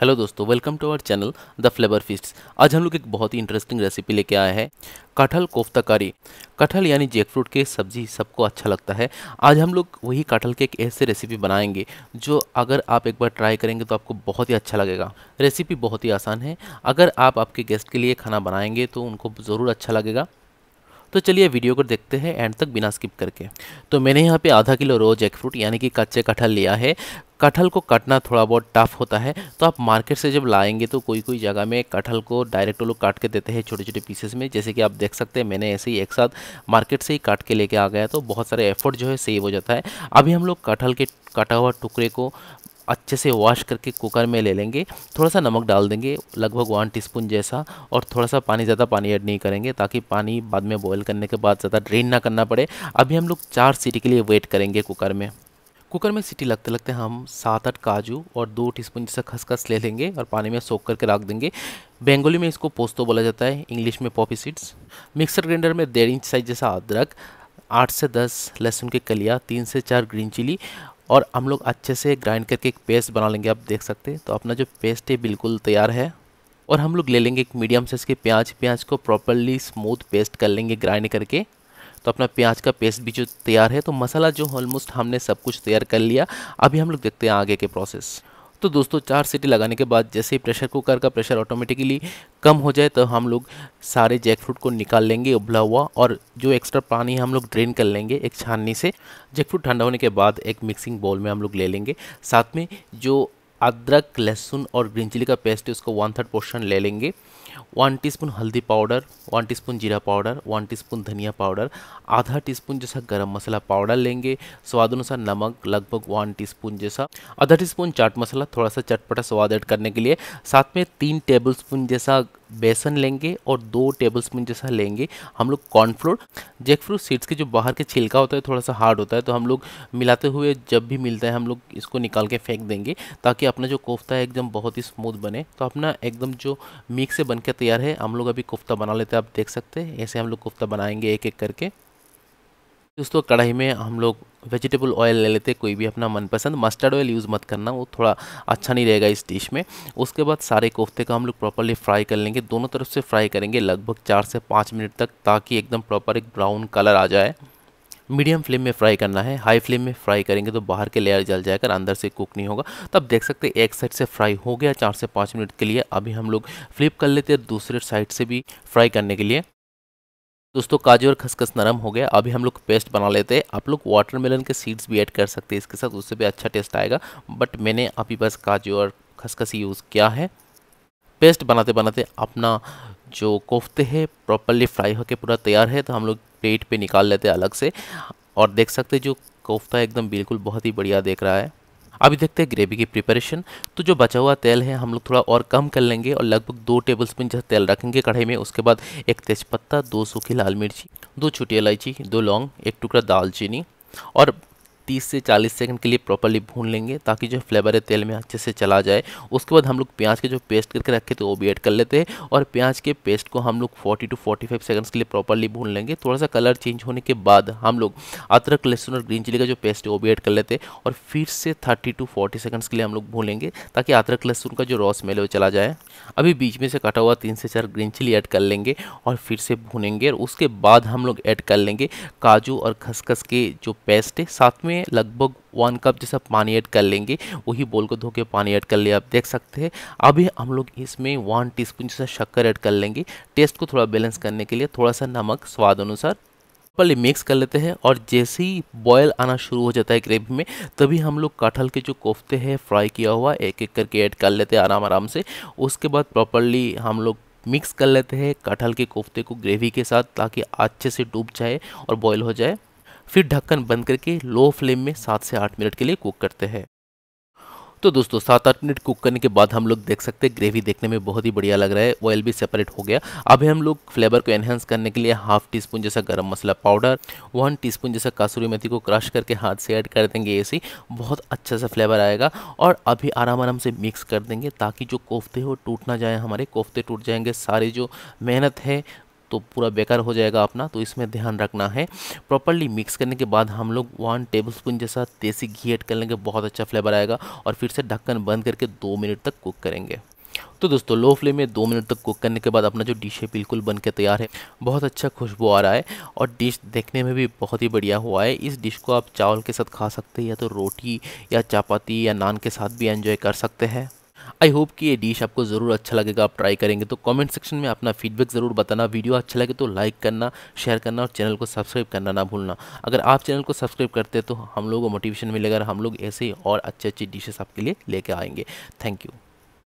hello दोस्तों welcome to our channel the flavour feasts आज हम लोग एक बहुत ही इंटरेस्टिंग रेसिपी लेके आए हैं कटहल कोफ्ता करी कटहल यानी फ्रूट के सब्ज़ी सबको अच्छा लगता है आज हम लोग वही कटहल के एक ऐसे रेसिपी बनाएंगे जो अगर आप एक बार ट्राई करेंगे तो आपको बहुत ही अच्छा लगेगा रेसिपी बहुत ही आसान है अगर आप आपके गेस्ट के लिए खाना बनाएंगे तो उनको ज़रूर अच्छा लगेगा तो चलिए वीडियो को देखते हैं एंड तक बिना स्किप करके तो मैंने यहाँ पे आधा किलो रोज एक फ्रूट यानी कि कच्चे कटहल लिया है कटहल को काटना थोड़ा बहुत टफ होता है तो आप मार्केट से जब लाएंगे तो कोई कोई जगह में कटहल को डायरेक्ट वो लोग काट के देते हैं छोटे छोटे पीसेस में जैसे कि आप देख सकते हैं मैंने ऐसे ही एक साथ मार्केट से ही काट के लेके आ गया तो बहुत सारे एफर्ट जो है सेव हो जाता है अभी हम लोग कटहल के काटा हुआ टुकड़े को अच्छे से वॉश करके कुकर में ले लेंगे थोड़ा सा नमक डाल देंगे लगभग वन टीस्पून जैसा और थोड़ा सा पानी ज़्यादा पानी ऐड नहीं करेंगे ताकि पानी बाद में बॉयल करने के बाद ज़्यादा ड्रेन ना करना पड़े अभी हम लोग चार सीटी के लिए वेट करेंगे कुकर में कुकर में सीटी लगते लगते हम सात आठ काजू और दो टीस्पून जैसा खसखस ले लेंगे और पानी में सोख करके रख देंगे बेंगोली में इसको पोस्तो बोला जाता है इंग्लिश में पॉपी सीड्स मिक्सर ग्राइंडर में डेढ़ इंच साइज जैसा अदरक आठ से दस लहसुन के कलिया तीन से चार ग्रीन चिली और हम लोग अच्छे से ग्राइंड करके एक पेस्ट बना लेंगे आप देख सकते हैं तो अपना जो पेस्ट है बिल्कुल तैयार है और हम लोग ले लेंगे एक मीडियम साइज़ के प्याज प्याज को प्रॉपरली स्मूथ पेस्ट कर लेंगे ग्राइंड करके तो अपना प्याज का पेस्ट भी जो तैयार है तो मसाला जो ऑलमोस्ट हमने सब कुछ तैयार कर लिया अभी हम लोग देखते हैं आगे के प्रोसेस तो दोस्तों चार सीटी लगाने के बाद जैसे ही प्रेशर कुकर का प्रेशर ऑटोमेटिकली कम हो जाए तो हम लोग सारे फ्रूट को निकाल लेंगे उबला हुआ और जो एक्स्ट्रा पानी हम लोग ड्रेन कर लेंगे एक छाननी से जैक फ्रूट ठंडा होने के बाद एक मिक्सिंग बाउल में हम लोग ले लेंगे साथ में जो अदरक लहसुन और ग्रीन चिली का पेस्ट है उसका वन थर्ड पोर्शन ले लेंगे वन टीस्पून हल्दी पाउडर वन टीस्पून जीरा पाउडर वन टीस्पून धनिया पाउडर आधा टीस्पून जैसा गरम मसाला पाउडर लेंगे स्वाद अनुसार नमक लगभग वन टीस्पून जैसा आधा टीस्पून चाट मसाला थोड़ा सा चटपटा स्वाद ऐड करने के लिए साथ में तीन टेबलस्पून जैसा बेसन लेंगे और दो टेबल स्पून जैसा लेंगे हम लोग कॉर्नफ्लोर जैकफ्रूट सीड्स के जो बाहर के छिलका होता है थोड़ा सा हार्ड होता है तो हम लोग मिलाते हुए जब भी मिलता है हम लोग इसको निकाल के फेंक देंगे ताकि अपना जो कोफ्ता है एकदम बहुत ही स्मूथ बने तो अपना एकदम जो मिक्स है बनके तैयार है हम लोग अभी कोफ्ता बना लेते हैं आप देख सकते हैं ऐसे हम लोग कोफ्ता बनाएंगे एक एक करके दोस्तों कढ़ाई में हम लोग वेजिटेबल ऑयल ले लेते कोई भी अपना मनपसंद मस्टर्ड ऑयल यूज़ मत करना वो थोड़ा अच्छा नहीं रहेगा इस डिश में उसके बाद सारे कोफ्ते का हम लोग प्रॉपरली फ्राई कर लेंगे दोनों तरफ से फ्राई करेंगे लगभग चार से पाँच मिनट तक ताकि एकदम प्रॉपर एक ब्राउन कलर आ जाए मीडियम फ्लेम में फ्राई करना है हाई फ्लेम में फ्राई करेंगे तो बाहर के लेयर जल जाएगा अंदर से कुक नहीं होगा तब देख सकते एक साइड से फ्राई हो गया चार से पाँच मिनट के लिए अभी हम लोग फ्लिप कर लेते हैं दूसरे साइड से भी फ्राई करने के लिए दोस्तों काजू और खसखस नरम हो गया अभी हम लोग पेस्ट बना लेते हैं आप लोग वाटरमेलन के सीड्स भी ऐड कर सकते हैं इसके साथ उससे भी अच्छा टेस्ट आएगा बट मैंने अभी बस काजू और खसखस यूज़ किया है पेस्ट बनाते बनाते अपना जो कोफ्ते हैं प्रॉपरली फ्राई होकर पूरा तैयार है तो हम लोग प्लेट पे निकाल लेते हैं अलग से और देख सकते हैं जो कोफ्ता एकदम बिल्कुल बहुत ही बढ़िया देख रहा है अभी देखते हैं ग्रेवी की प्रिपरेशन तो जो बचा हुआ तेल है हम लोग थोड़ा और कम कर लेंगे और लगभग दो टेबल स्पून जैसा तेल रखेंगे कढ़ाई में उसके बाद एक तेज़पत्ता दो सूखी लाल मिर्ची दो छोटी इलायची दो लौंग एक टुकड़ा दालचीनी और 30 से 40 सेकंड के लिए प्रॉपरली भून लेंगे ताकि जो फ्लेवर है तेल में अच्छे से चला जाए उसके बाद हम लोग प्याज के जो पेस्ट करके रखे थे वो भी ऐड कर लेते हैं और प्याज के पेस्ट को हम लोग 40 टू 45 सेकेंड्स के लिए प्रॉपरली भून लेंगे थोड़ा सा कलर चेंज होने के बाद हम लोग अदरक लहसुन और ग्रीन चिली का जो पेस्ट है वो भी ऐड कर लेते हैं और फिर से थर्टी टू फोर्टी सेकेंड्स के लिए हम लोग भूलेंगे ताकि अदरक लहसुन का जो रॉस स्मेल वो चला जाए अभी बीच में से कटा हुआ तीन से चार ग्रीन चिली ऐड कर लेंगे और फिर से भूनेंगे और उसके बाद हम लोग ऐड कर लेंगे काजू और खसखस के जो पेस्ट है साथ में में लगभग वन कप जैसा पानी ऐड कर लेंगे वही बोल को धो के पानी ऐड कर लिया आप देख सकते हैं अभी हम लोग इसमें वन टीस्पून जैसा शक्कर ऐड कर लेंगे टेस्ट को थोड़ा बैलेंस करने के लिए थोड़ा सा नमक स्वाद अनुसार पहले मिक्स कर लेते हैं और जैसे ही बॉयल आना शुरू हो जाता है ग्रेवी में तभी हम लोग कटहल के जो कोफ्ते हैं फ्राई किया हुआ एक एक करके ऐड कर लेते हैं आराम आराम से उसके बाद प्रॉपरली हम लोग मिक्स कर लेते हैं कटहल के कोफ्ते को ग्रेवी के साथ ताकि अच्छे से डूब जाए और बॉयल हो जाए फिर ढक्कन बंद करके लो फ्लेम में सात से आठ मिनट के लिए कुक करते हैं तो दोस्तों सात आठ मिनट कुक करने के बाद हम लोग देख सकते हैं ग्रेवी देखने में बहुत ही बढ़िया लग रहा है ऑयल भी सेपरेट हो गया अभी हम लोग फ्लेवर को एनहेंस करने के लिए हाफ टी स्पून जैसा गरम मसाला पाउडर वन टीस्पून जैसा कासूरी मेथी को क्रश करके हाथ से ऐड कर देंगे ऐसे बहुत अच्छा सा फ्लेवर आएगा और अभी आराम आराम से मिक्स कर देंगे ताकि जो कोफ्ते हो टूट ना जाए हमारे कोफ्ते टूट जाएंगे सारी जो मेहनत है तो पूरा बेकार हो जाएगा अपना तो इसमें ध्यान रखना है प्रॉपरली मिक्स करने के बाद हम लोग वन टेबल स्पून जैसा देसी घी ऐड कर लेंगे बहुत अच्छा फ्लेवर आएगा और फिर से ढक्कन बंद करके दो मिनट तक कुक करेंगे तो दोस्तों लो फ्लेम में दो मिनट तक कुक करने के बाद अपना जो डिश है बिल्कुल बन के तैयार है बहुत अच्छा खुशबू आ रहा है और डिश देखने में भी बहुत ही बढ़िया हुआ है इस डिश को आप चावल के साथ खा सकते हैं या तो रोटी या चापाती या नान के साथ भी एंजॉय कर सकते हैं आई होप कि ये डिश आपको ज़रूर अच्छा लगेगा आप ट्राई करेंगे तो कमेंट सेक्शन में अपना फीडबैक ज़रूर बताना वीडियो अच्छा लगे तो लाइक करना शेयर करना और चैनल को सब्सक्राइब करना ना भूलना अगर आप चैनल को सब्सक्राइब करते हैं तो हम लोगों को मोटिवेशन मिलेगा हम लोग ऐसे ही और अच्छी अच्छी डिशेस आपके लिए लेके आएंगे थैंक यू